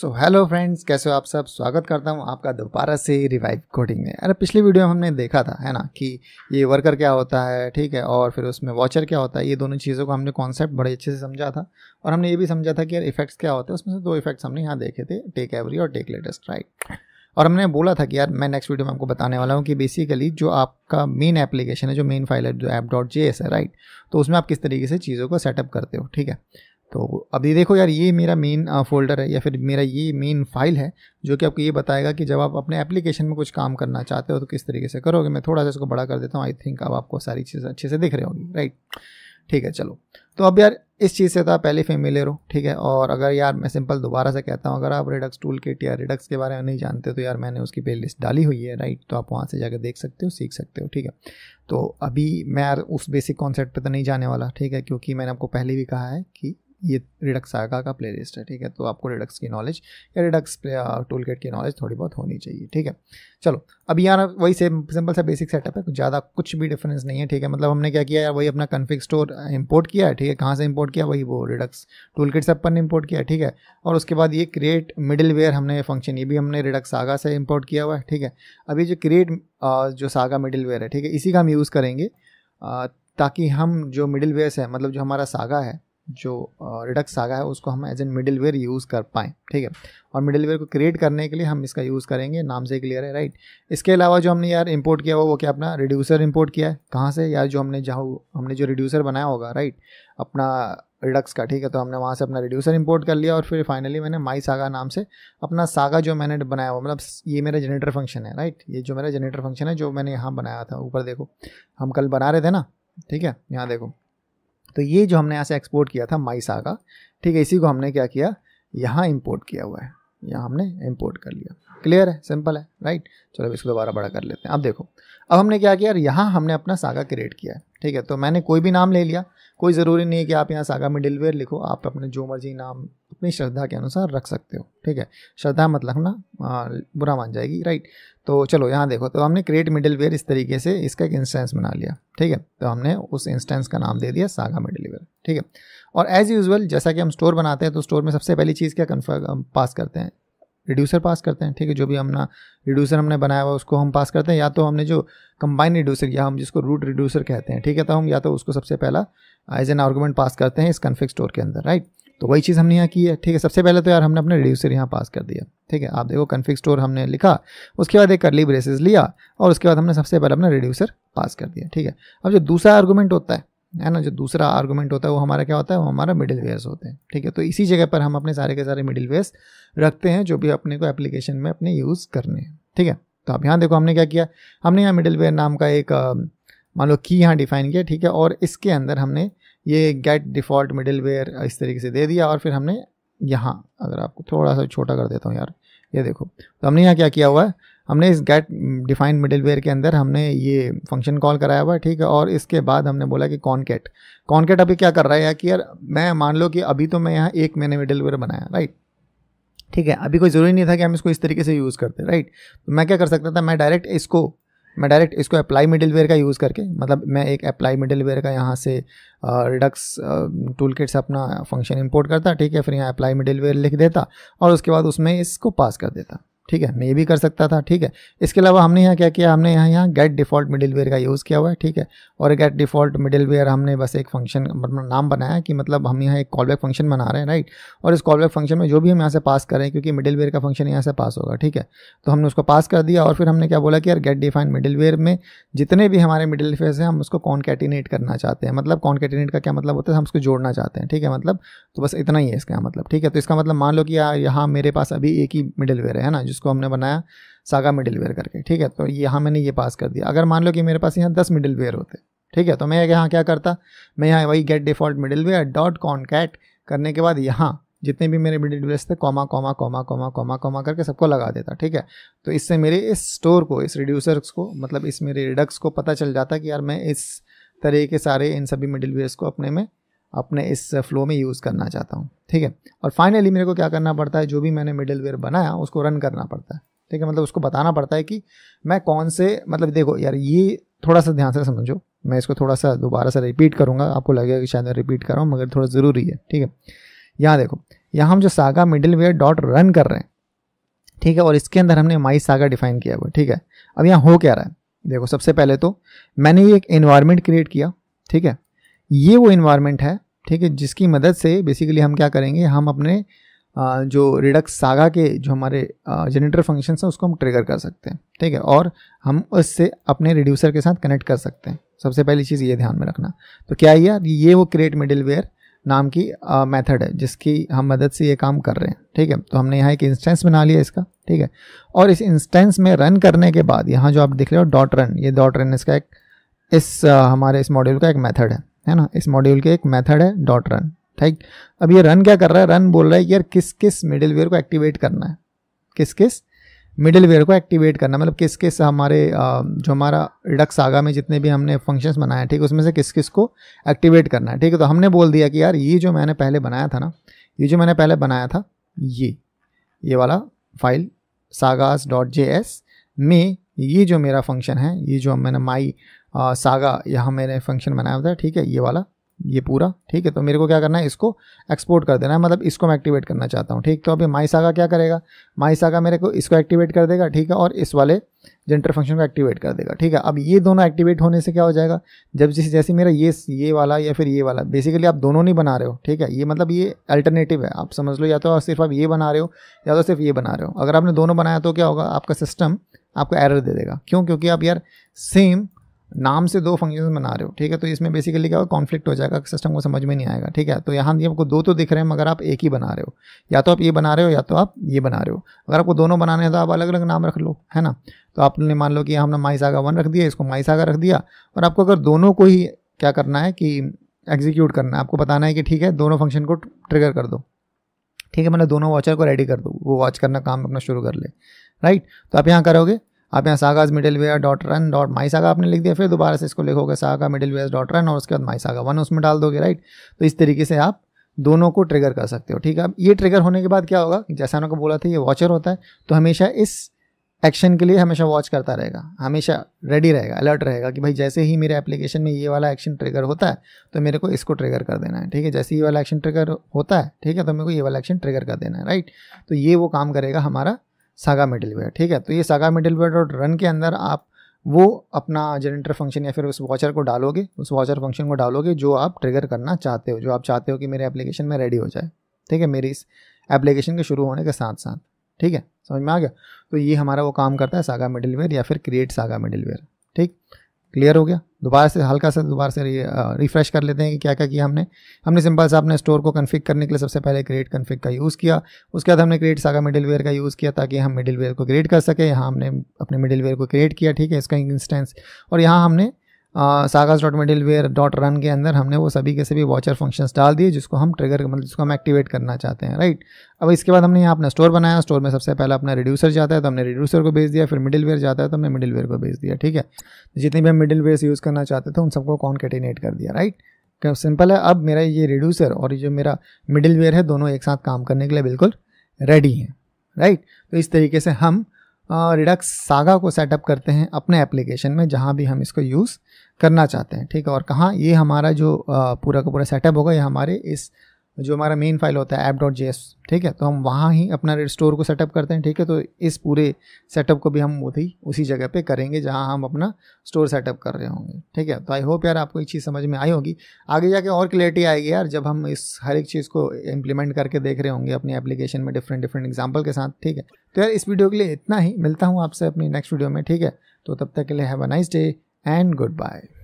so hello friends कैसे हो आप सब स्वागत करता हूँ आपका दोबारा से रिवाइव कोडिंग में अरे पिछली वीडियो में हमने देखा था है ना कि ये वर्कर क्या होता है ठीक है और फिर उसमें वॉचर क्या होता है ये दोनों चीज़ों को हमने कॉन्सेप्ट बड़े अच्छे से समझा था और हमने ये भी समझा था कि यार इफेक्ट्स क्या होते हैं उसमें से दो इफेक्ट्स हमने यहाँ देखे थे टेक एवरी और टेक लेटेस्ट राइट और हमने बोला था कि यार मैं नेक्स्ट वीडियो में आपको बताने वाला हूँ कि बेसिकली जो आपका मेन एप्लीकेशन है जो मेन फाइल है जो ऐप डॉट जे है राइट तो उसमें आप किस तरीके से चीज़ों को सेटअप करते हो ठीक है तो अभी देखो यार ये मेरा मेन फोल्डर है या फिर मेरा ये मेन फाइल है जो कि आपको ये बताएगा कि जब आप अपने एप्लीकेशन में कुछ काम करना चाहते हो तो किस तरीके से करोगे मैं थोड़ा सा इसको बड़ा कर देता हूँ आई थिंक अब आपको सारी चीज़ें अच्छे से दिख रही होगी राइट ठीक है चलो तो अब यार इस चीज़ से तो आप पहले फेमिलियर हो ठीक है और अगर यार मैं सिंपल दोबारा से कहता हूँ अगर आप रिडक्स टूल के या रिडक्स के बारे में नहीं जानते तो यार मैंने उसकी प्ले लिस्ट डाली हुई है राइट तो आप वहाँ से जाकर देख सकते हो सीख सकते हो ठीक है तो अभी मैं यार उस बेसिक कॉन्सेप्ट तो नहीं जाने वाला ठीक है क्योंकि मैंने आपको पहले भी कहा है कि ये रिडक्स सागा का प्लेलिस्ट है ठीक है तो आपको रिडक्स की नॉलेज या रिडक्स टूल किट की नॉलेज थोड़ी बहुत होनी चाहिए ठीक है चलो अभी यार वही सेम सिंपल सा बेसिक सेटअप है ज़्यादा कुछ भी डिफरेंस नहीं है ठीक है मतलब हमने क्या किया यार वही अपना कन्फिक स्टोर इम्पोर्ट किया है ठीक है कहाँ से इम्पोर्ट किया वही वो रिडक्स टूल किट से अपन ने इम्पोर्ट किया ठीक है और उसके बाद ये क्रिएट मिडिल वेयर हमने फंक्शन ये भी हमने रिडक्स सागा से इम्पोर्ट किया हुआ है ठीक है अभी जो क्रिएट जो सागा मिडिल वेयर है ठीक है इसी का हम यूज़ करेंगे ताकि हम जो मिडिल वेयर है मतलब जो हमारा सागा है जो रिडक्स सागा है उसको हम as an middleware use कर पाएँ ठीक है और मिडिल वेयर को क्रिएट करने के लिए हम इसका यूज़ करेंगे नाम से क्लियर है राइट इसके अलावा जो हमने यार इंपोर्ट किया हुआ वो क्या अपना रिड्यूसर इंपोर्ट किया है कहाँ से यार जो हमने जहाँ हमने जो रिड्यूसर बनाया होगा राइट अपना रिडक्स का ठीक है तो हमने वहाँ से अपना रिड्यूसर इंपोर्ट कर लिया और फिर फाइनली मैंने माई सागा नाम से अपना सागा जो मैंने बनाया हुआ मतलब ये मेरा जनरेटर फंक्शन है राइट ये जो मेरा जनरेटर फंक्शन है जो मैंने यहाँ बनाया था ऊपर देखो हम कल बना रहे थे ना ठीक है यहाँ देखो तो ये जो हमने यहाँ से एक्सपोर्ट किया था माई सागा ठीक है इसी को हमने क्या किया यहाँ इम्पोर्ट किया हुआ है यहाँ हमने इम्पोर्ट कर लिया क्लियर है सिंपल है राइट चलो इसको दोबारा बड़ा कर लेते हैं अब देखो अब हमने क्या किया यहाँ हमने अपना सागा क्रिएट किया है ठीक है तो मैंने कोई भी नाम ले लिया कोई ज़रूरी नहीं है कि आप यहाँ सागा मिडिलवेयर लिखो आप अपने जो मर्जी नाम મેશરધા કે અનુસાર رکھ سکتے હો ઠીક હે શરધા મતલબ ના બુરા માન જાયેગી રાઈટ તો ચલો યહાં દેખો તો હમણે ક્રિએટ મિડલવેર ઇસ તરીકે સે ઇસકા એક ઇન્સ્ટન્સ બના લિયા ઠીક હે તો હમણે ઉસ ઇન્સ્ટન્સ કા નામ દે દિયા સાગા મિડલવેર ઠીક હે ઓર એઝ યુઝ્યુઅલ જૈસા કે હમ સ્ટોર બનાતે હે તો સ્ટોર મે સબસે પહેલી ચીઝ ક્યાં કન્ફર પાસ કરતે હે રિડ્યુસર પાસ કરતે હે ઠીક હે જો ભી હમ ના રિડ્યુસર હમણે બનાયા હ વો ઉસકો હમ પાસ કરતે હે યા તો હમણે જો કમ્બાઈનડ રિડ્યુસર યહાં હમ जिसको रूट રિડ્યુસર કહેતે હે ઠીક હે તો હમ યા તો ઉસકો સબસે પહેલે આઝ એન આર્ગ્યુમેન્ટ પાસ કરતે હે ઇસ કન્ફિગ સ્ટોર કે અંદર રાઈટ तो वही चीज़ हमने यहाँ की है ठीक है सबसे पहले तो यार हमने अपने रिड्यूसर यहाँ पास कर दिया ठीक है आप देखो कन्फिक स्टोर हमने लिखा उसके बाद एक करली ब्रेसेस लिया और उसके बाद हमने सबसे पहले अपना रिड्यूसर पास कर दिया ठीक है अब जो दूसरा आर्गूमेंट होता है है ना जो दूसरा आर्गूमेंट होता है वो हमारा क्या होता है वो हमारा मिडिल वेयर्स होते हैं ठीक है तो इसी जगह पर हम अपने सारे के सारे मिडिल वेयर्स रखते हैं जो भी अपने को एप्लीकेशन में अपने यूज़ करने हैं ठीक है तो आप यहाँ देखो हमने क्या किया हमने यहाँ मिडिल वेयर नाम का एक मान लो की यहाँ डिफाइन किया ठीक है और इसके अंदर हमने ये गेट डिफ़ॉल्ट मिडिल वेयर इस तरीके से दे दिया और फिर हमने यहाँ अगर आपको थोड़ा सा छोटा कर देता हूँ यार ये देखो तो हमने यहाँ क्या किया हुआ है हमने इस गेट डिफाइन मिडिल वेयर के अंदर हमने ये फंक्शन कॉल कराया हुआ है ठीक है और इसके बाद हमने बोला कि कॉनकेट कॉनकेट अभी क्या कर रहा है यार कि यार मैं मान लो कि अभी तो मैं यहाँ एक मैंने मिडिल वेयर बनाया राइट ठीक है अभी कोई ज़रूरी नहीं था कि हम इसको इस तरीके से यूज़ करते राइट तो मैं क्या कर सकता था मैं डायरेक्ट इसको मैं डायरेक्ट इसको अप्लाई मिडिल का यूज़ करके मतलब मैं एक अप्लाई मिडिल का यहाँ से रिडक्स टूल किट से अपना फंक्शन इंपोर्ट करता ठीक है फिर यहाँ अप्लाई मिडिल लिख देता और उसके बाद उसमें इसको पास कर देता ठीक है मैं ये भी कर सकता था ठीक है इसके अलावा हमने यहाँ क्या किया हमने यहाँ यहाँ गेट डिफॉल्ट मिडिल वेयर का यूज़ किया हुआ है ठीक है और गेट डिफॉल्ट मिडिल वेयर हमने बस एक फंक्शन मतलब नाम बनाया कि मतलब हम यहाँ एक कॉलबैक फंक्शन बना रहे हैं राइट और इस कॉलबैक फंक्शन में जो भी हम यहाँ से पास करें क्योंकि मिडिल वेयर का फंक्शन यहाँ से पास होगा ठीक है तो हमने उसको पास कर दिया और फिर हमने क्या बोला कि यार गेट डिफाइन मिडिल वेयर में जितने भी हमारे मिडिल फेयर हैं हम उसको कॉन्केटिनेट करना चाहते हैं मतलब कॉन्केटिनेट का क्या मतलब होता है हम उसको जोड़ना चाहते हैं ठीक है मतलब तो बस इतना ही है इसका मतलब ठीक है तो इसका मतलब मान लो कि यहाँ मेरे पास अभी एक ही मिडिल वेयर है ना जिस जिसको हमने बनाया सागा वेयर करके ठीक है तो यहाँ मैंने ये पास कर दिया अगर मान लो कि मेरे पास यहाँ दस वेयर होते ठीक है तो मैं यहाँ क्या करता मैं यहाँ वही get default ware dot concat करने के बाद यहाँ जितने भी मेरे मिडिल वेयर्स थे comma comma comma comma comma comma करके सबको लगा देता ठीक है तो इससे मेरे इस स्टोर को इस रिड्यूसर्स को मतलब इस मेरे रिडक्स को पता चल जाता कि यार मैं इस तरह के सारे इन सभी मिडिल वेयर्स को अपने में अपने इस फ्लो में यूज़ करना चाहता हूँ ठीक है और फाइनली मेरे को क्या करना पड़ता है जो भी मैंने मिडल वेयर बनाया उसको रन करना पड़ता है ठीक है मतलब उसको बताना पड़ता है कि मैं कौन से मतलब देखो यार ये थोड़ा सा ध्यान से समझो मैं इसको थोड़ा सा दोबारा से रिपीट करूँगा आपको लगेगा कि शायद मैं रिपीट कर रहा हूँ मगर थोड़ा ज़रूरी है ठीक है यहाँ देखो यहाँ हम जो saga middleware dot run कर रहे हैं ठीक है और इसके अंदर हमने माई सागा डिफाइन किया हुआ ठीक है अब यहाँ हो क्या रहा है देखो सबसे पहले तो मैंने ये एक इन्वायरमेंट क्रिएट किया ठीक है ये वो इन्वायरमेंट है ठीक है जिसकी मदद से बेसिकली हम क्या करेंगे हम अपने जो रिडक्स सागा के जो हमारे जनरेटर फंक्शन हैं उसको हम ट्रिगर कर सकते हैं ठीक है और हम उससे अपने रिड्यूसर के साथ कनेक्ट कर सकते हैं सबसे पहली चीज़ ये ध्यान में रखना तो क्या है यार ये वो क्रिएट मिडिल वेयर नाम की मेथड है जिसकी हम मदद से ये काम कर रहे हैं ठीक है तो हमने यहाँ एक इंस्टेंस बना लिया इसका ठीक है और इस इंस्टेंस में रन करने के बाद यहाँ जो आप देख रहे हो डॉट रन ये डॉट रन इसका एक इस आ, हमारे इस मॉड्यूल का एक मेथड है है ना इस मॉड्यूल के एक मेथड है डॉट रन ठीक अब ये रन क्या कर रहा है रन बोल रहा है कि यार किस किस मिडिल वेयर को एक्टिवेट करना है किस किस मिडिल वेयर को एक्टिवेट करना मतलब किस किस हमारे जो हमारा रिडक्स सागा में जितने भी हमने फंक्शंस बनाए ठीक उसमें से किस किस को एक्टिवेट करना है ठीक है तो हमने बोल दिया कि यार ये जो मैंने पहले बनाया था ना ये जो मैंने पहले बनाया था ये ये वाला file sagas dot J S में ये जो मेरा फंक्शन है ये जो मैंने माई आ, सागा यहाँ मैंने फंक्शन बनाया हुआ था ठीक है ये वाला ये पूरा ठीक है तो मेरे को क्या करना है इसको एक्सपोर्ट कर देना है मतलब इसको मैं एक्टिवेट करना चाहता हूँ ठीक तो अभी माई सागा क्या करेगा माई सागा मेरे को इसको एक्टिवेट कर देगा ठीक है और इस वाले जेंटर फंक्शन को एक्टिवेट कर देगा ठीक है अब ये दोनों एक्टिवेट होने से क्या हो जाएगा जब जैसे जैसे मेरा ये ये वाला या फिर ये वाला बेसिकली आप दोनों नहीं बना रहे हो ठीक है ये मतलब ये अल्टरनेटिव है आप समझ लो या तो सिर्फ आप ये बना रहे हो या तो सिर्फ ये बना रहे हो अगर आपने दोनों बनाया तो क्या होगा आपका सिस्टम आपको एरर दे देगा क्यों क्योंकि आप यार सेम नाम से दो फंक्शन बना रहे हो ठीक है तो इसमें बेसिकली क्या होगा कॉन्फ्लिक्ट हो जाएगा सिस्टम को समझ में नहीं आएगा ठीक है तो यहाँ ये आपको दो तो दिख रहे हैं मगर आप एक ही बना रहे हो या तो आप ये बना रहे हो या तो आप ये बना रहे हो अगर आपको दोनों बनाने हैं तो आप अलग अलग नाम रख लो है ना तो आपने मान लो कि हमने माई सागा वन रख दिया इसको माई सागा रख दिया और आपको अगर दोनों को ही क्या करना है कि एग्जीक्यूट करना है आपको बताना है कि ठीक है दोनों फंक्शन को ट्रिगर कर दो ठीक है मतलब दोनों वॉचर को रेडी कर दो वो वॉच करना काम अपना शुरू कर ले राइट तो आप यहाँ करोगे आप यहाँ sagas middleware dot run dot my saga आपने लिख दिया फिर दोबारा से इसको लिखोगे saga middleware dot run और उसके बाद माई सागा वन उसमें डाल दोगे राइट तो इस तरीके से आप दोनों को ट्रिगर कर सकते हो ठीक है अब ये ट्रिगर होने के बाद क्या होगा जैसा उन्होंने बोला था ये वॉचर होता है तो हमेशा इस एक्शन के लिए हमेशा वॉच करता रहेगा हमेशा रेडी रहेगा अलर्ट रहेगा कि भाई जैसे ही मेरे एप्लीकेशन में ये वाला एक्शन ट्रिगर होता है तो मेरे को इसको ट्रिगर कर देना है ठीक है जैसे ये वाला एक्शन ट्रिगर होता है ठीक है तो मेरे को ये वाला एक्शन ट्रिगर कर देना है राइट तो ये वो काम करेगा हमारा सागा मिडलवेयर ठीक है तो ये सागा वेयर डॉट रन के अंदर आप वो अपना जनरेटर फंक्शन या फिर उस वॉचर को डालोगे उस वॉचर फंक्शन को डालोगे जो आप ट्रिगर करना चाहते हो जो आप चाहते हो कि मेरे एप्लीकेशन में रेडी हो जाए ठीक है मेरी इस एप्लीकेशन के शुरू होने के साथ साथ ठीक है समझ में आ गया तो ये हमारा वो काम करता है सागा वेयर या फिर क्रिएट सागा वेयर ठीक क्लियर हो गया दोबारा से हल्का सा दोबारा से रिफ्रेश कर लेते हैं कि क्या क्या किया हमने हमने सिंपल सा अपने स्टोर को कन्फिक करने के लिए सबसे पहले क्रिएट कन्फिक का यूज़ किया उसके बाद हमने क्रिएट सागा वेयर का यूज़ किया ताकि हम वेयर को क्रिएट कर सकें यहाँ हमने अपने वेयर को क्रिएट किया ठीक है इसका इंस्टेंस और यहाँ हमने sagas dot ware dot run के अंदर हमने वो सभी के सभी वॉचर फंक्शंस डाल दिए जिसको हम ट्रिगर मतलब जिसको हम एक्टिवेट करना चाहते हैं राइट अब इसके बाद हमने यहाँ अपना स्टोर बनाया स्टोर में सबसे पहले अपना रिड्यूसर जाता है तो हमने रिड्यूसर को भेज दिया फिर मिडिल वेयर जाता है तो हमने मिडिल वेयर को भेज दिया ठीक है तो जितने भी हम मिडिल वेयर यूज़ करना चाहते थे उन सबको कॉन्केटिनेट कर दिया राइट सिंपल तो है अब मेरा ये रिड्यूसर और जो मेरा मिडिल वेयर है दोनों एक साथ काम करने के लिए बिल्कुल रेडी हैं राइट तो इस तरीके से हम रिडक्स सागा को सेटअप करते हैं अपने एप्लीकेशन में जहाँ भी हम इसको यूज़ करना चाहते हैं ठीक है और कहाँ ये हमारा जो पूरा का पूरा सेटअप होगा ये हमारे इस जो हमारा मेन फाइल होता है ऐप डॉट जे ठीक है तो हम वहाँ ही अपना स्टोर को सेटअप करते हैं ठीक है तो इस पूरे सेटअप को भी हम वही उसी जगह पे करेंगे जहाँ हम अपना स्टोर सेटअप कर रहे होंगे ठीक है तो आई होप यार आपको एक चीज़ समझ में आई होगी आगे जाके और क्लियरिटी आएगी यार जब हम इस हर एक चीज़ को इम्प्लीमेंट करके देख रहे होंगे अपनी एप्लीकेशन में डिफरेंट डिफरेंट एग्जाम्पल के साथ ठीक है तो यार इस वीडियो के लिए इतना ही मिलता हूँ आपसे अपनी नेक्स्ट वीडियो में ठीक है तो तब तक के लिए have a nice day and good bye